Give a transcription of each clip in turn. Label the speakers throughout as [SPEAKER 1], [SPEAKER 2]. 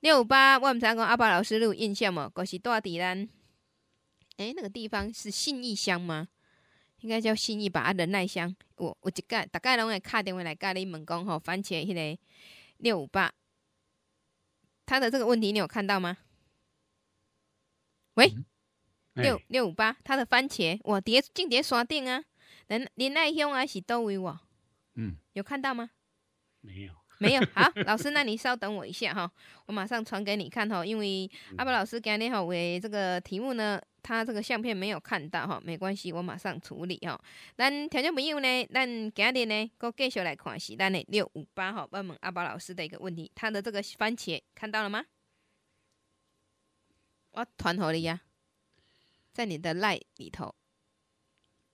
[SPEAKER 1] 六五八，我唔想讲阿爸老师有印象无？就是在咱。诶、哎，那个地方是信义乡吗？应该叫信义吧，啊，仁爱乡。我我一个大概拢会敲电话来，甲你问讲吼，番茄迄个六五八，他的这个问题你有看到吗？喂，六六五八，他的番茄，我碟镜碟山顶啊，仁仁爱乡还是都为我嗯，有看到吗？
[SPEAKER 2] 没有。没有好 老
[SPEAKER 1] 师，那你稍等我一下哈，我马上传给你看哈，因为阿宝老师今天好为这个题目呢，他这个相片没有看到哈，没关系，我马上处理哈。咱听众朋友呢，咱今天呢，我继续来看是咱的六五八哈，问阿宝老师的一个问题，他的这个番茄看到了吗？我团好了呀，在你的赖里头。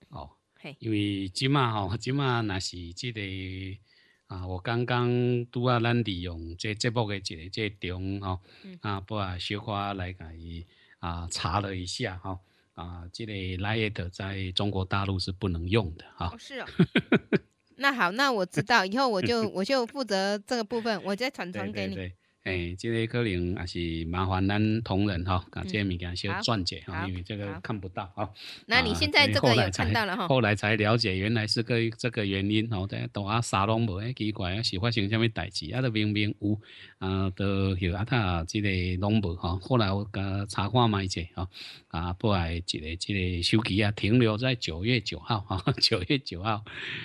[SPEAKER 1] 哦，嘿，
[SPEAKER 2] 因为今晚哈，今晚那是这得。啊，我刚刚拄啊，咱利用这这部嘅一个这中吼，啊不啊，小花来甲伊啊查了一下哈，啊，这个 l i t 在中国大陆是不能用的哈。
[SPEAKER 1] 是哦，那好，那我知道，以后我就 我就负责这个部分，我再传承给你。
[SPEAKER 2] 诶，这个可能也是麻烦咱同仁哈，把这物件先转者哈，因为这个看不到啊。那你现在这个有看到了哈，后来才了解原来是个这个原因哈。在都阿撒拢无，哎奇怪，啊，石化什么代志？啊，都明明有啊，都有啊，他这个拢无哈。后来我甲查看嘛一下哈，啊，不来一个这个手机啊停留在九月九号哈，九月九号，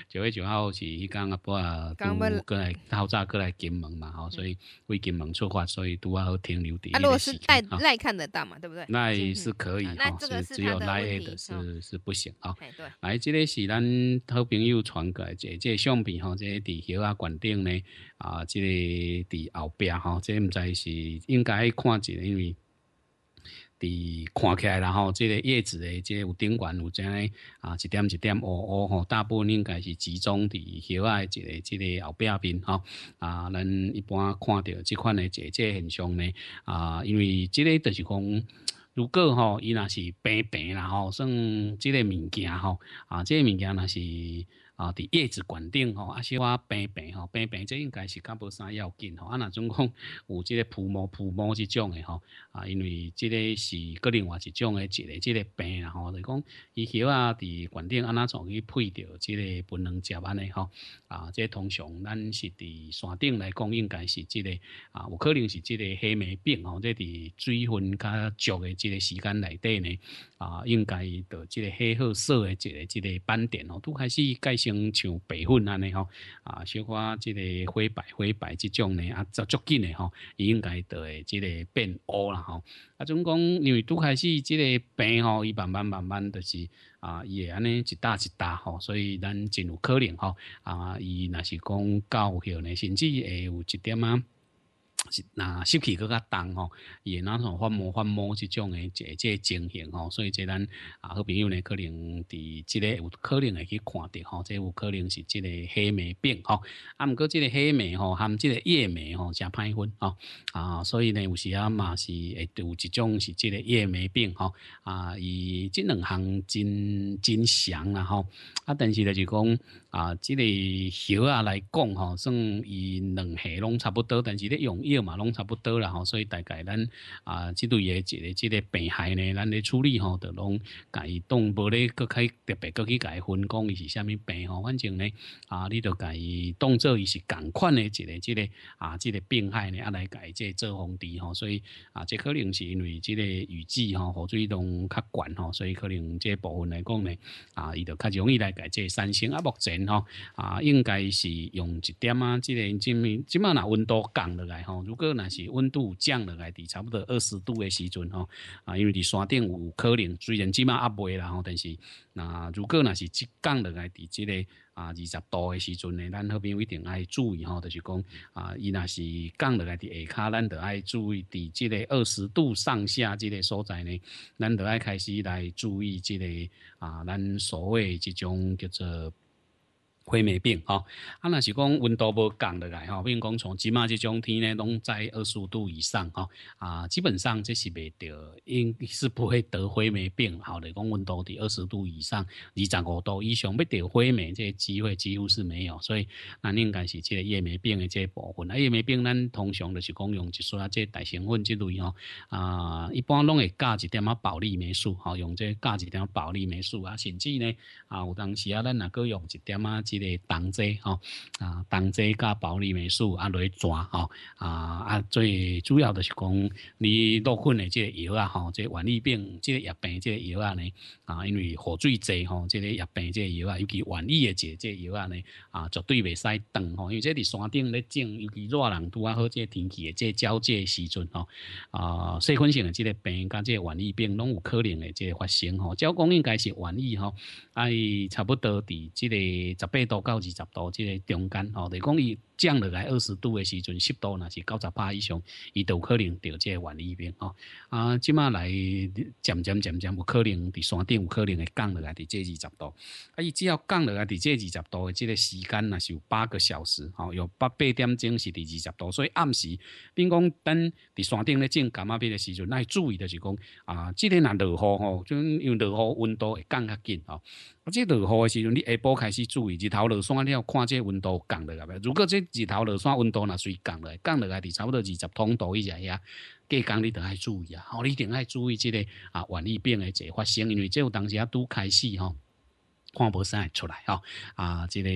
[SPEAKER 2] 九月九号是伊讲啊，布啊刚过来讨债过来金门嘛，所以未金门。出发，所以都爱停留的。啊，果是耐耐
[SPEAKER 1] 看得到嘛，对不对？
[SPEAKER 2] 耐是可以哈，这个是只有耐 A 的是是不行啊。来，这个是咱好朋友传过来，这这相片哈，这个地球啊、管顶呢啊，这个在后边哈，这毋知是应该看一为。伫看起，来，然后这个叶子诶，即有顶管有这样啊？一点一点乌乌吼，大部分应该是集中伫叶外即个即个后壁边吼啊。咱一般看到即款诶，这即现象呢啊，因为即个就是讲，如果吼伊若是平平啦吼，算即个物件吼啊，即个物件若是。啊，伫叶子管顶吼，啊是花病病吼，病病这应该是较无啥要紧吼。啊那总共 有即个浮毛浮毛即种诶吼，啊因为即个是各另外一种诶，一个即个病啦吼，就讲伊迄啊伫管顶啊那从去配着即个不能食安尼吼。啊，即通常咱是伫山顶来讲，应，该是即个啊，有可能是即个黑霉病吼。这伫水分较足诶，即个时间内底呢，啊，应该有即个黑褐色诶，一个即个斑点哦，都开始介。像像白粉安尼吼，啊，小可即个灰白灰白即种呢，啊，足足紧的吼，应该会即个变乌啦吼。啊，总共因为拄开始即个病吼，伊慢慢慢慢就是啊，伊会安尼一大一大吼，所以咱真有可能吼，啊，伊若是讲教育呢，甚至会有一点啊。那湿气更加重吼，也那种发毛发毛这种诶，这个情形吼，所以即咱啊，好朋友呢，可能伫即个有可能会去看着吼，即有可能是即个黑霉病吼，啊，唔过即个黑霉吼，含即个叶霉吼，加歹分吼，啊，所以呢，有时啊嘛是会有一种是即个叶霉病吼啊，以即两项真真详啦吼，啊，但是呢就讲啊，即个小啊来讲吼，算以两黑拢差不多，但是咧用药。嘛，拢差不多啦，吼，所以大概咱啊，针对一个即个病害呢，咱来处理吼，都拢家己动，无咧，佫开特别佫去改分工，伊是虾米病吼？反正呢，啊，你就家己当做伊是共款的一个即个啊，即个病害呢，啊来改这做防治吼。所以啊，这可能是因为即个雨季吼，雨水拢较悬吼，所以可能这部分来讲呢，啊，伊就较容易来改这产生啊。目前吼啊，应该是用一点啊，即个即面即嘛拿温度降落来吼。如果那是温度降了来，伫差不多二十度的时阵吼，啊，因为伫山顶有可能，虽然即嘛压未啦吼，但是那如果那是即降了来，伫即个啊二十度的时阵呢，咱后边一定爱注意吼，就是讲啊，伊那是降了来伫下骹，咱得爱注意伫即个二十度上下即个所在呢，咱得爱开始来注意即个啊，咱所谓即种叫做。灰霉病吼，啊若是讲温度无降落来吼，比如讲从即马即种天呢，拢在二十度以上吼，啊，基本上这是袂得，应是不会得灰霉病。好的，讲温度伫二十度以上，二十五度以上要得灰霉，这机会几乎是没有。所以那应该是这叶霉病的这个部分。啊，叶霉病咱通常就是讲用一些这大成分之类吼，啊，一般拢会加一点啊，保利霉素，好用这加一点保利霉素啊，甚至呢啊，有当时啊，咱若够用一点啊。即个同济吼，啊同济加保利美术馆啊来转吼，啊啊最主要的是讲你落困的即个药啊吼，即个瘟疫病即个疫病即个药啊呢，啊因为火最济吼，即个疫病即个药啊，尤其瘟疫的节即个药啊呢，啊绝对袂使断吼，因为这伫山顶咧种，尤其热人拄啊好即个天气的即个交接时阵吼，啊细菌性的即个病加即个瘟疫病拢有可能的即个发生吼，交讲应该是瘟疫吼，哎差不多伫即个十八。度到二十度即个中间吼，就讲伊降落来二十度诶时阵，湿度若是九十八以上，伊都可能在即个原里边吼。啊，即马来渐渐渐渐，有可能伫山顶，有可能会降落来伫这二十度。啊，伊只要降落来伫这二十度诶，即个时间若是有八个小时吼，有八八点钟是伫二十度，所以暗时。并讲等伫山顶咧种感仔片嘅时阵，那注意的是讲啊，即天若落雨吼，就因为落雨温度会降较紧吼。啊，即落雨诶时阵，你下晡开始注意头落山，你要看这温度降落来。如果这日头落山，温度若水降落，降落来是差不多二十度道以下。呀。计工你得爱注意啊，吼，你一定爱注意这个啊，顽疫病诶，一个发生，因为即有当时啊拄开始吼，看无山也出来吼啊，这个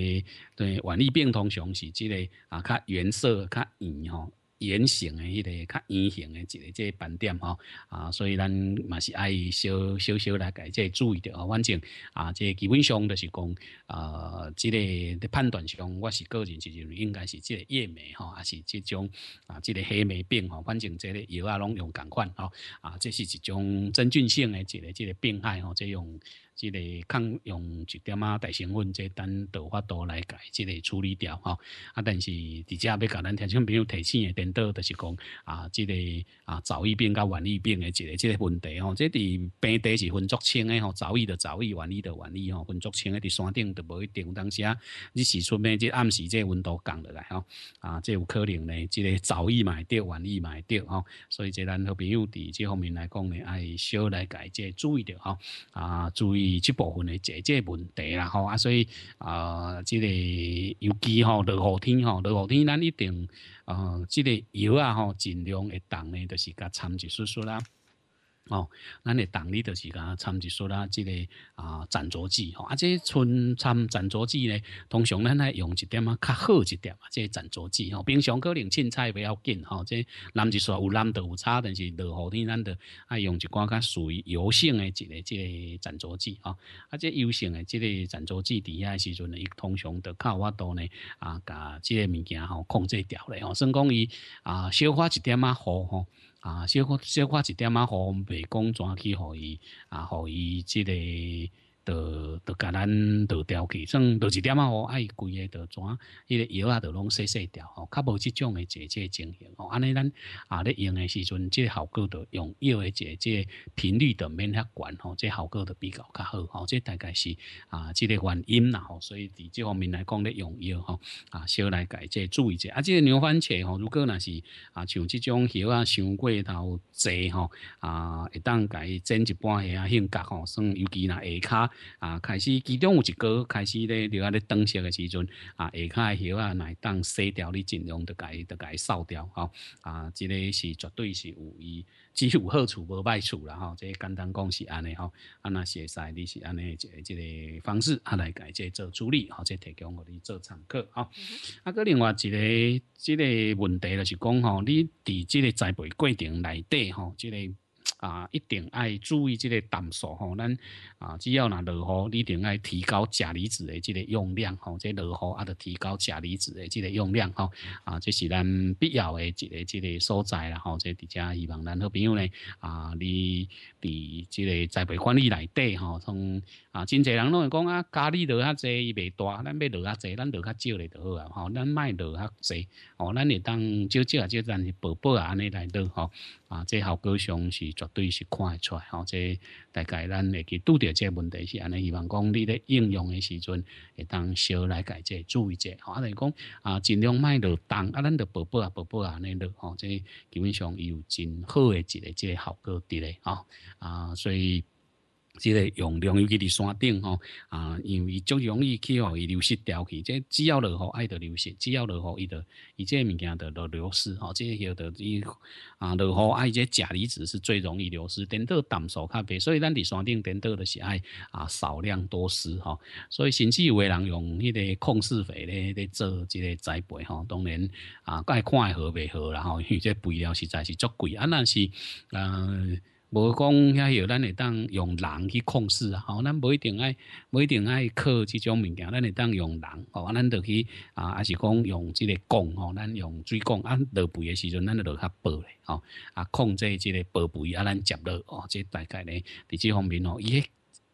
[SPEAKER 2] 对顽疫病通常是这个啊，较原色较硬吼。圆形的迄个较圆形的一个个斑点吼啊，所以咱嘛是爱小小小来改这注意着哦，反正啊，这基本上都是讲啊，这个判断上，我是个人就是应该是这个叶霉哈，还是这种啊，这个黑霉病哈，反正这个药啊拢用同款哈啊，这是一种真菌性的一个这个病害哦，这用。即个抗用一点啊，大成分即等的法度来改即个处理掉吼。啊，但是伫接要甲咱听众朋友提醒诶，颠倒就是讲啊，即个啊早疫病甲晚疫病诶，即个即个问题吼，即伫平地是分作清诶吼，早疫的早疫，晚疫的晚疫吼，分作清诶伫山顶都无一定，有当时啊，你是出面即暗时即温度降落来吼，啊，即有可能呢，即个早疫买着，晚疫买着吼，所以即咱好朋友伫即方面来讲呢，爱少来改即注意着吼，啊，注意。係部分的姐姐问题啦，啊，所以，誒，即个尤其吼，落雨天吼，落雨天，咱一定，誒，即个油啊，吼，尽量会当咧，就是個長一叔叔啦。哦，咱的党里就是讲参一束啦，即个啊斩足剂吼，啊这春参斩足剂呢，通常咱爱用一点啊较好一点啊，这斩足剂吼，平常可能凊彩不要紧哦，这，咱一说有烂的有差，但是落雨天咱的爱用一寡较属于油性的一个即个斩足剂吼，啊这油性的即个斩足伫底下时阵呢，通常都较我多呢啊，甲即个物件吼控制掉咧吼，算讲伊啊消化一点啊好吼。啊小可小可一点啊方便讲怎啊去互伊啊互伊即个都都甲咱都调去，算都一点啊！吼，爱贵个都转，伊个药啊，都拢细细掉吼，较无即种诶节节情形吼。安尼咱啊咧用诶时阵，即效果都用药诶姐姐频率都免遐悬吼，即效果都比较较好吼。即大概是啊，即个原因啦吼。所以伫这方面来讲咧，用药吼啊，少来改即注意者。啊，即牛番茄吼，如果那是啊，像即种药啊，伤过头侪吼啊，一旦改增一半下啊，性格吼，算尤其那下骹。啊，开始其中有一个开始咧，了阿咧等息的时阵，啊下下许啊乃当你尽量金融，得改得伊扫掉吼。啊，这个是绝对是有伊，只有好处无败处啦吼。即、这简单讲是安尼吼，安那写晒你是安尼即个方式啊来改即做处理，好即提供互你做参考吼。啊，个另外一个即个问题了，是讲吼，你伫即个栽培过程内底吼，即个。啊，一定爱注意这个淡素吼，咱啊，只要若落雨，你定爱提高钾离子的这个用量吼，这落雨啊，得提高钾离子的这个用量吼，啊，这是咱必要的一个这个所在啦吼。这底下以往咱好朋友呢啊，你伫这个栽培管理内底吼，从啊真济人拢会讲啊，家里落较济，伊袂大，咱要落较济，咱落较少咧就好啊吼，咱卖落较济哦，咱会当少少啊，少但是薄薄啊，安尼来落吼，啊，这效果上是绝。对，是看得出来吼，即大概咱会去拄着这问题，是安尼。希望讲你咧应用的时阵，会当少来改这注意者吼。啊，来讲啊，尽量买着冻啊，咱的宝宝啊，宝宝啊，安尼咧吼，即基本上有真好诶，一个个效果伫咧吼啊，所以。即个用量有去伫山顶吼啊，因为足容易去伊流失掉去。即只要落雨爱得流失，只要落雨伊得，伊即个物件得落流失吼。即晓得伊啊，落雨爱即钾离子是最容易流失。等到淡素咖啡，所以咱伫山顶等到的是爱啊少量多施吼。所以甚至有人用迄个控释肥咧咧做即个栽培吼。当然啊，该看好未好啦吼。因为即肥料实在是足贵，啊那是嗯。无讲遐个，咱会当用人去控制啊，吼，咱无一定爱，无一定爱靠这种物件，咱会当用人，吼，咱就去啊，还是讲用这个钢，吼，咱用水钢啊，落肥的时阵，咱就较薄嘞，吼，啊，控制这个薄肥啊，咱接落，哦，这大概呢，伫这方面哦，伊。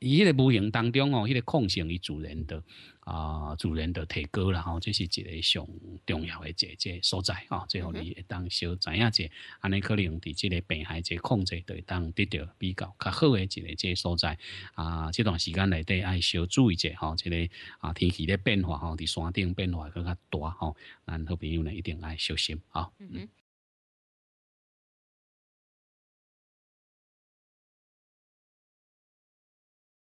[SPEAKER 2] 伊迄个无形当中哦，迄个控性伊主人的啊，主人的提高啦吼，这是一个上重要的一个所在哦。最好你当小知影者，安尼可能伫即个病害者控制，对当得到比较较好的一个这所在啊。这段时间内底爱小注意者吼，这个啊天气的变化吼，伫山顶变化更加大吼，然好朋友呢一定爱小心啊。